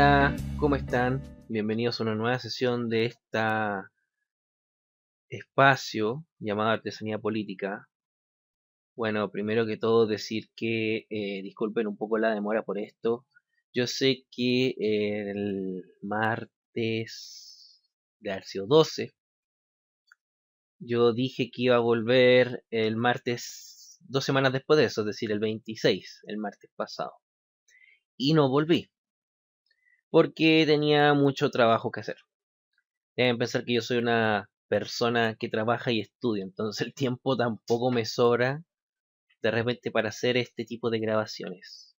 Hola, ¿cómo están? Bienvenidos a una nueva sesión de este espacio llamado Artesanía Política. Bueno, primero que todo decir que eh, disculpen un poco la demora por esto. Yo sé que eh, el martes de 12 yo dije que iba a volver el martes dos semanas después de eso, es decir, el 26, el martes pasado. Y no volví porque tenía mucho trabajo que hacer. Deben pensar que yo soy una persona que trabaja y estudia, entonces el tiempo tampoco me sobra de repente para hacer este tipo de grabaciones.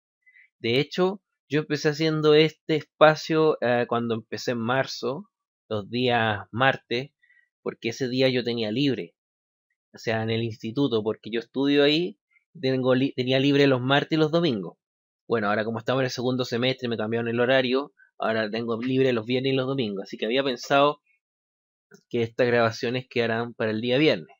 De hecho, yo empecé haciendo este espacio eh, cuando empecé en marzo, los días martes, porque ese día yo tenía libre, o sea, en el instituto, porque yo estudio ahí, tengo tenía libre los martes y los domingos. Bueno, ahora como estamos en el segundo semestre, me cambiaron el horario, Ahora tengo libre los viernes y los domingos. Así que había pensado que estas grabaciones quedarán para el día viernes.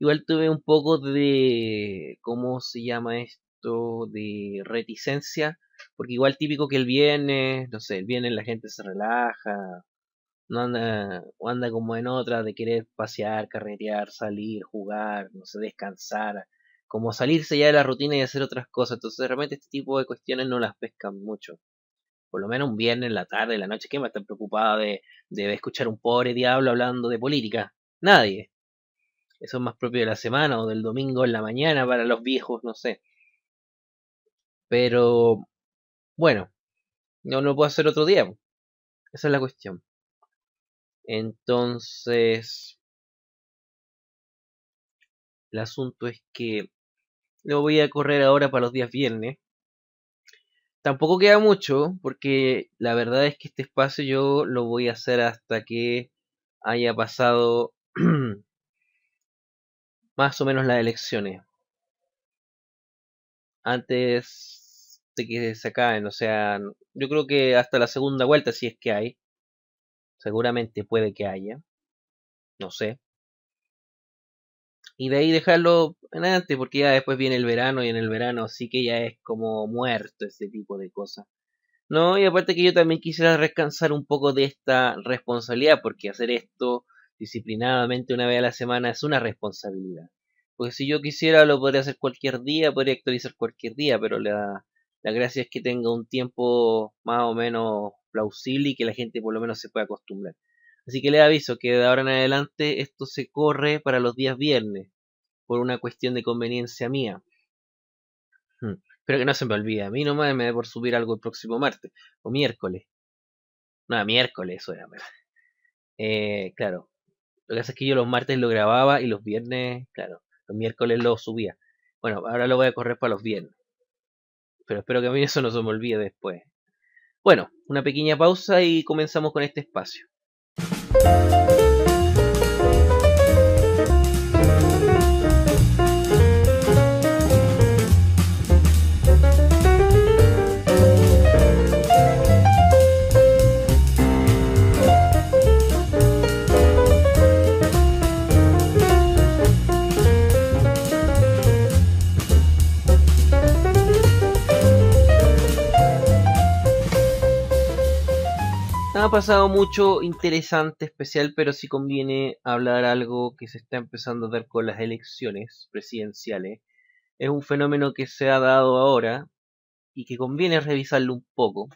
Igual tuve un poco de... ¿Cómo se llama esto? De reticencia. Porque igual típico que el viernes, no sé, el viernes la gente se relaja. No anda, anda como en otra de querer pasear, carretear, salir, jugar, no sé, descansar como salirse ya de la rutina y hacer otras cosas. Entonces realmente este tipo de cuestiones no las pescan mucho por lo menos un viernes en la tarde, en la noche, ¿quién va a estar preocupada de, de escuchar un pobre diablo hablando de política? Nadie. Eso es más propio de la semana o del domingo en la mañana para los viejos, no sé. Pero, bueno, no lo puedo hacer otro día. Esa es la cuestión. Entonces, el asunto es que lo voy a correr ahora para los días viernes. Tampoco queda mucho, porque la verdad es que este espacio yo lo voy a hacer hasta que haya pasado más o menos las elecciones. Antes de que se acaben, o sea, yo creo que hasta la segunda vuelta, si es que hay, seguramente puede que haya, no sé y de ahí dejarlo en adelante, porque ya después viene el verano y en el verano sí que ya es como muerto ese tipo de cosas. No, y aparte que yo también quisiera descansar un poco de esta responsabilidad, porque hacer esto disciplinadamente una vez a la semana es una responsabilidad. Porque si yo quisiera lo podría hacer cualquier día, podría actualizar cualquier día, pero la, la gracia es que tenga un tiempo más o menos plausible y que la gente por lo menos se pueda acostumbrar. Así que les aviso que de ahora en adelante esto se corre para los días viernes, por una cuestión de conveniencia mía. Espero hmm, que no se me olvide, a mí nomás me dé por subir algo el próximo martes, o miércoles. No, miércoles, eso era. Eh, claro, lo que pasa es que yo los martes lo grababa y los viernes, claro, los miércoles lo subía. Bueno, ahora lo voy a correr para los viernes. Pero espero que a mí eso no se me olvide después. Bueno, una pequeña pausa y comenzamos con este espacio. ha pasado mucho interesante, especial, pero si conviene hablar algo que se está empezando a dar con las elecciones presidenciales. Es un fenómeno que se ha dado ahora y que conviene revisarlo un poco.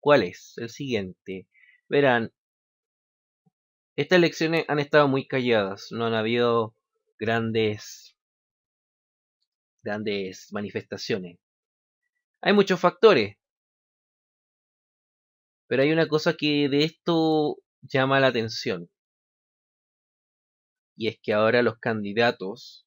¿Cuál es? El siguiente. Verán, estas elecciones han estado muy calladas, no han habido grandes grandes manifestaciones. Hay muchos factores, pero hay una cosa que de esto llama la atención. Y es que ahora los candidatos,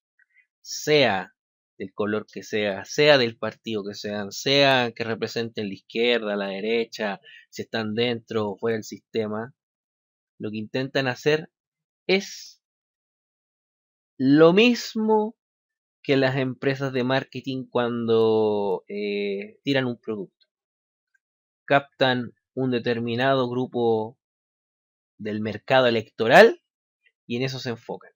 sea del color que sea, sea del partido que sean, sea que representen la izquierda, la derecha, si están dentro o fuera del sistema, lo que intentan hacer es lo mismo que las empresas de marketing cuando eh, tiran un producto. Captan un determinado grupo del mercado electoral y en eso se enfocan.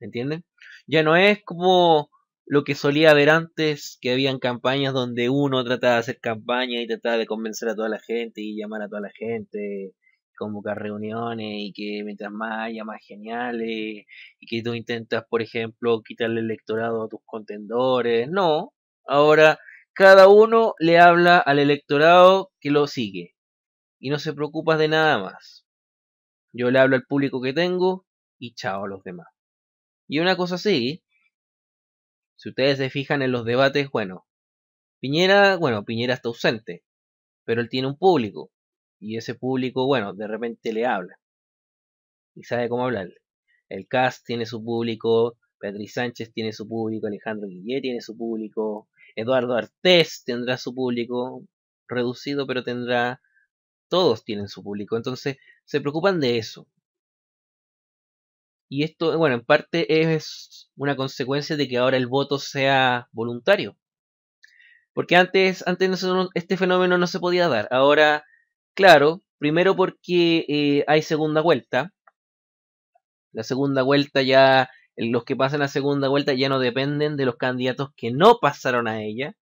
¿Entienden? Ya no es como lo que solía haber antes, que habían campañas donde uno trataba de hacer campaña y trataba de convencer a toda la gente y llamar a toda la gente, convocar reuniones y que mientras más haya más geniales y que tú intentas, por ejemplo, quitarle el electorado a tus contendores. No, ahora cada uno le habla al electorado que lo sigue y no se preocupas de nada más. Yo le hablo al público que tengo y chao a los demás. Y una cosa así, si ustedes se fijan en los debates, bueno, Piñera, bueno, Piñera está ausente, pero él tiene un público y ese público, bueno, de repente le habla y sabe cómo hablarle. El Cast tiene su público, Beatriz Sánchez tiene su público, Alejandro Guillet tiene su público, Eduardo Artés tendrá su público reducido, pero tendrá... Todos tienen su público, entonces se preocupan de eso. Y esto, bueno, en parte es una consecuencia de que ahora el voto sea voluntario. Porque antes, antes este fenómeno no se podía dar. Ahora, claro, primero porque eh, hay segunda vuelta. La segunda vuelta ya los que pasan la segunda vuelta ya no dependen de los candidatos que no pasaron a ella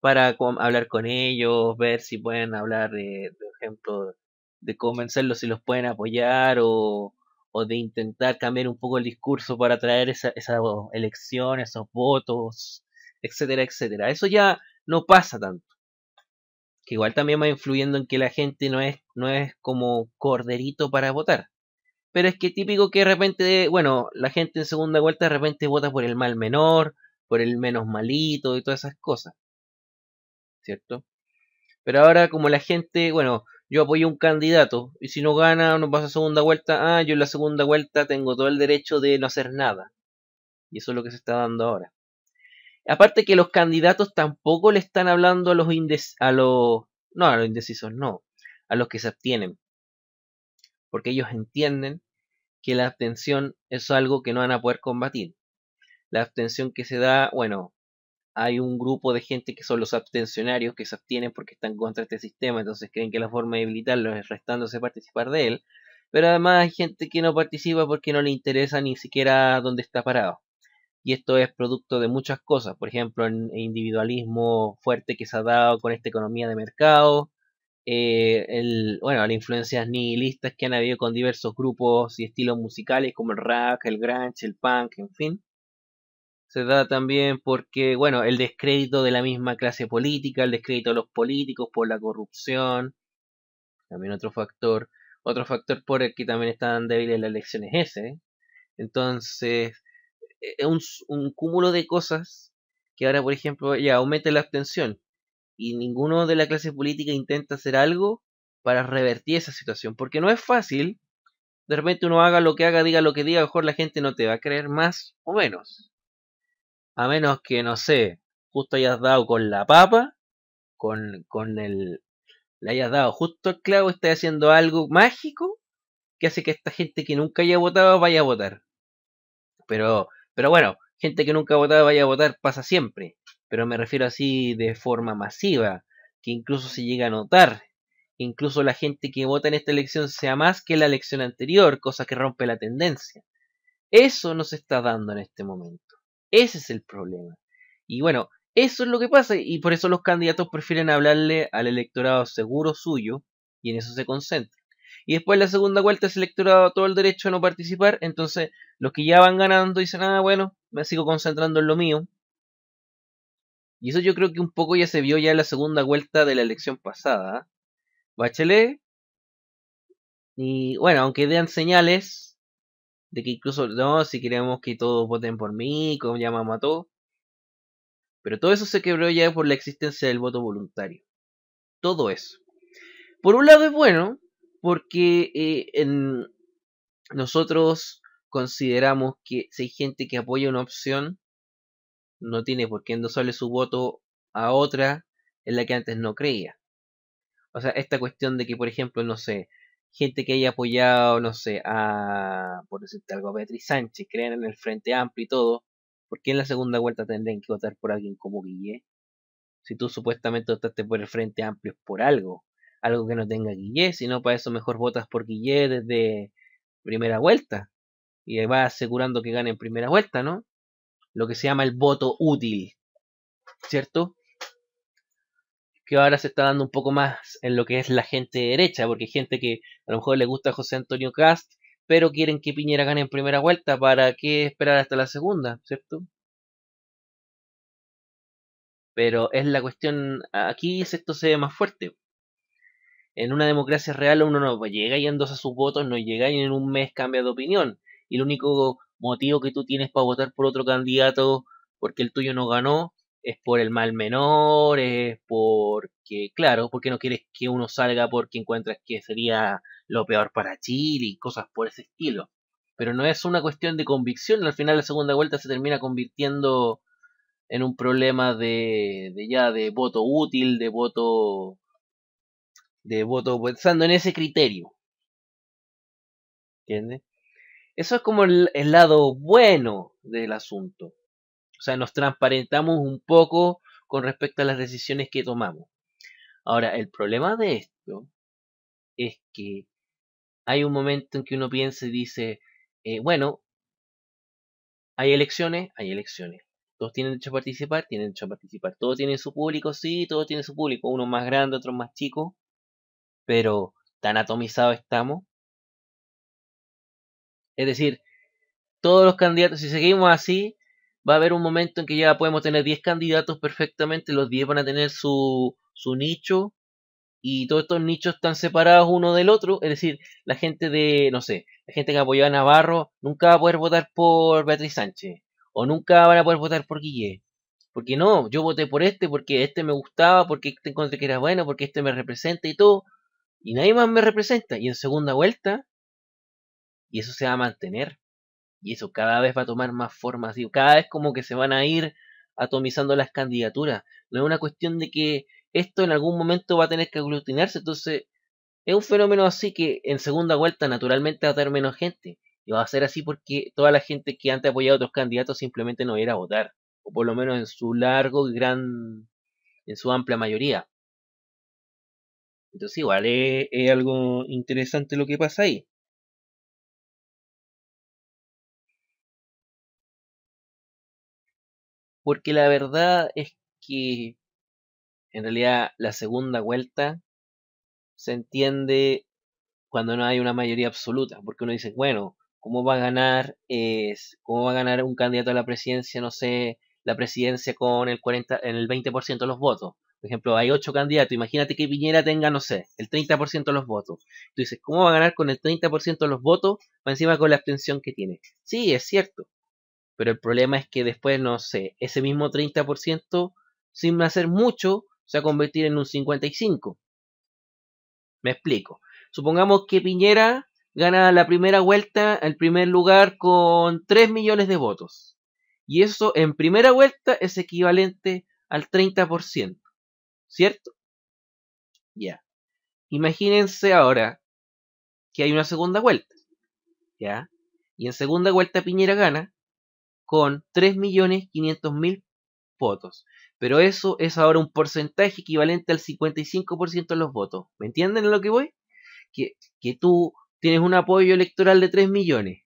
para hablar con ellos, ver si pueden hablar, de, por ejemplo, de convencerlos si los pueden apoyar o, de intentar cambiar un poco el discurso para traer esa, esa elección, esos votos, etcétera, etcétera. Eso ya no pasa tanto. Que igual también va influyendo en que la gente no es, no es como corderito para votar pero es que típico que de repente, bueno, la gente en segunda vuelta de repente vota por el mal menor, por el menos malito y todas esas cosas. ¿Cierto? Pero ahora como la gente, bueno, yo apoyo a un candidato y si no gana no pasa segunda vuelta, ah, yo en la segunda vuelta tengo todo el derecho de no hacer nada. Y eso es lo que se está dando ahora. Aparte que los candidatos tampoco le están hablando a los indecisos, a los, no, a los indecisos no, a los que se abstienen. Porque ellos entienden que la abstención es algo que no van a poder combatir. La abstención que se da, bueno, hay un grupo de gente que son los abstencionarios que se abstienen porque están contra este sistema, entonces creen que la forma de debilitarlo es restándose participar de él, pero además hay gente que no participa porque no le interesa ni siquiera dónde está parado. Y esto es producto de muchas cosas, por ejemplo, el individualismo fuerte que se ha dado con esta economía de mercado, eh, el, bueno, las influencias nihilistas que han habido con diversos grupos y estilos musicales como el rock, el grunge, el punk, en fin. Se da también porque, bueno, el descrédito de la misma clase política, el descrédito de los políticos por la corrupción, también otro factor. Otro factor por el que también están débiles las elecciones ese. Entonces, es e, un, un cúmulo de cosas que ahora, por ejemplo, ya aumenta la abstención y ninguno de la clase política intenta hacer algo para revertir esa situación, porque no es fácil. De repente uno haga lo que haga, diga lo que diga, a lo mejor la gente no te va a creer más o menos. A menos que, no sé, justo hayas dado con la papa, con, con el... Le hayas dado justo el clavo, estás haciendo algo mágico que hace que esta gente que nunca haya votado vaya a votar. Pero, pero bueno, gente que nunca ha votado vaya a votar pasa siempre pero me refiero así de forma masiva, que incluso se llega a notar. Incluso la gente que vota en esta elección sea más que la elección anterior, cosa que rompe la tendencia. Eso no se está dando en este momento. Ese es el problema. Y bueno, eso es lo que pasa y por eso los candidatos prefieren hablarle al electorado seguro suyo y en eso se concentran. Y después en la segunda vuelta es electorado todo el derecho a no participar, entonces los que ya van ganando dicen, ah, bueno, me sigo concentrando en lo mío, y eso yo creo que un poco ya se vio ya en la segunda vuelta de la elección pasada. ¿ah? Bachelet. Y bueno, aunque vean señales de que incluso no, si queremos que todos voten por mí, como ya me mató. Pero todo eso se quebró ya por la existencia del voto voluntario. Todo eso. Por un lado es bueno, porque eh, en, nosotros consideramos que si hay gente que apoya una opción, no tiene por qué endosarle su voto a otra en la que antes no creía. O sea, esta cuestión de que, por ejemplo, no sé, gente que haya apoyado, no sé, a, por decirte algo, a Beatriz Sánchez, creen en el Frente Amplio y todo, ¿por qué en la segunda vuelta tendrían que votar por alguien como Guille? Si tú supuestamente votaste por el Frente Amplio es por algo, algo que no tenga Guille, sino para eso mejor votas por Guille desde primera vuelta. Y vas asegurando que gane en primera vuelta, ¿no? lo que se llama el voto útil, ¿cierto? Que ahora se está dando un poco más en lo que es la gente derecha, porque hay gente que a lo mejor le gusta a José Antonio Cast, pero quieren que Piñera gane en primera vuelta, ¿para qué esperar hasta la segunda, ¿cierto? Pero es la cuestión, aquí esto se ve más fuerte. En una democracia real uno no llega y a sus votos, no llega y en un mes cambia de opinión. Y lo único motivo que tú tienes para votar por otro candidato porque el tuyo no ganó, es por el mal menor, es porque, claro, porque no quieres que uno salga porque encuentras que sería lo peor para Chile y cosas por ese estilo. Pero no es una cuestión de convicción, al final la segunda vuelta se termina convirtiendo en un problema de, de ya de voto útil, de voto de voto pensando en ese criterio. ¿Entiendes? Eso es como el, lado bueno del asunto. O sea, nos transparentamos un poco con respecto a las decisiones que tomamos. Ahora, el problema de esto es que hay un momento en que uno piensa y dice, eh, bueno, hay elecciones, hay elecciones. Todos tienen derecho a participar, tienen derecho a participar. Todos tienen su público, sí, todos tienen su público. Uno más grande, otro más chico. Pero tan atomizados estamos es decir, todos los candidatos, si seguimos así, va a haber un momento en que ya podemos tener 10 candidatos perfectamente, los 10 van a tener su, su nicho y todos estos nichos están separados uno del otro, es decir, la gente de, no sé, la gente que apoyaba a Navarro nunca va a poder votar por Beatriz Sánchez o nunca van a poder votar por Guille. Porque no, yo voté por este porque este me gustaba, porque este encontré que era bueno, porque este me representa y todo. Y nadie más me representa. Y en segunda vuelta, y eso se va a mantener. Y eso cada vez va a tomar más formas. cada vez como que se van a ir atomizando las candidaturas. No es una cuestión de que esto en algún momento va a tener que aglutinarse, entonces es un fenómeno así que en segunda vuelta naturalmente va a tener menos gente. Y va a ser así porque toda la gente que antes apoyaba a otros candidatos simplemente no irá a votar. O por lo menos en su largo y gran. en su amplia mayoría. Entonces, igual es algo interesante lo que pasa ahí. Porque la verdad es que en realidad la segunda vuelta se entiende cuando no hay una mayoría absoluta, porque uno dice, bueno, ¿cómo va a ganar es cómo va a ganar un candidato a la presidencia, no sé, la presidencia con el 40 en el 20% de los votos? Por ejemplo, hay ocho candidatos, imagínate que Piñera tenga, no sé, el 30% de los votos. Tú dices, ¿cómo va a ganar con el 30% de los votos? Va encima con la abstención que tiene. Sí, es cierto, pero el problema es que después, no sé, ese mismo 30%, sin hacer mucho, se va a convertir en un 55%. Me explico. Supongamos que Piñera gana la primera vuelta al primer lugar con 3 millones de votos. Y eso en primera vuelta es equivalente al 30%. ¿Cierto? Ya. Imagínense ahora que hay una segunda vuelta. ¿Ya? Y en segunda vuelta Piñera gana con 3.500.000 votos. Pero eso es ahora un porcentaje equivalente al 55% de los votos. ¿Me entienden a lo que voy? Que, que tú tienes un apoyo electoral de 3 millones.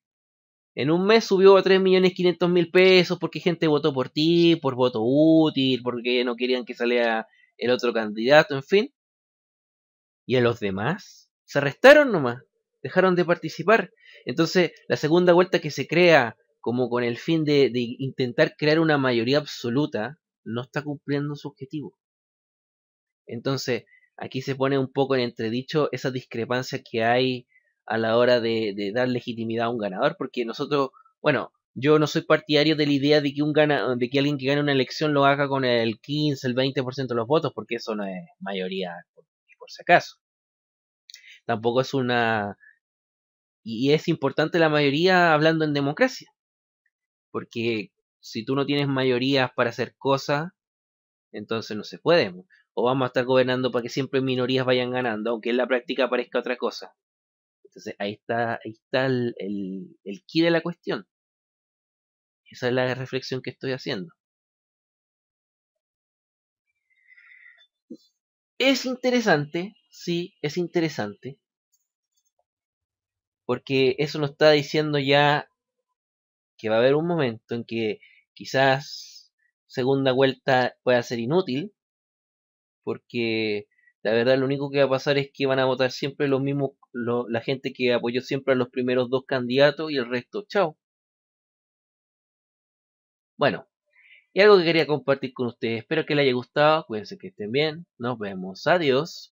En un mes subió a 3.500.000 pesos porque gente votó por ti, por voto útil, porque no querían que saliera el otro candidato, en fin. Y a los demás se arrestaron nomás, dejaron de participar. Entonces, la segunda vuelta que se crea como con el fin de, intentar crear una mayoría absoluta, no está cumpliendo su objetivo. Entonces, aquí se pone un poco en entredicho esa discrepancia que hay a la hora de, dar legitimidad a un ganador, porque nosotros, bueno, yo no soy partidario de la idea de que, un de que alguien que gane una elección lo haga con el 15, el 20% de los votos, porque eso no es mayoría, por si acaso. Tampoco es una... Y es importante la mayoría hablando en democracia. Porque si tú no tienes mayorías para hacer cosas, entonces no se puede. O vamos a estar gobernando para que siempre minorías vayan ganando, aunque en la práctica parezca otra cosa. Entonces ahí está, ahí está el, el, el key de la cuestión. Esa es la reflexión que estoy haciendo. Es interesante, sí, es interesante, porque eso nos está diciendo ya que va a haber un momento en que quizás segunda vuelta pueda ser inútil, porque la verdad lo único que va a pasar es que van a votar siempre los mismos, la gente que apoyó siempre a los primeros dos candidatos y el resto, chao. Bueno, y algo que quería compartir con ustedes, espero que les haya gustado, cuídense que estén bien, nos vemos, adiós.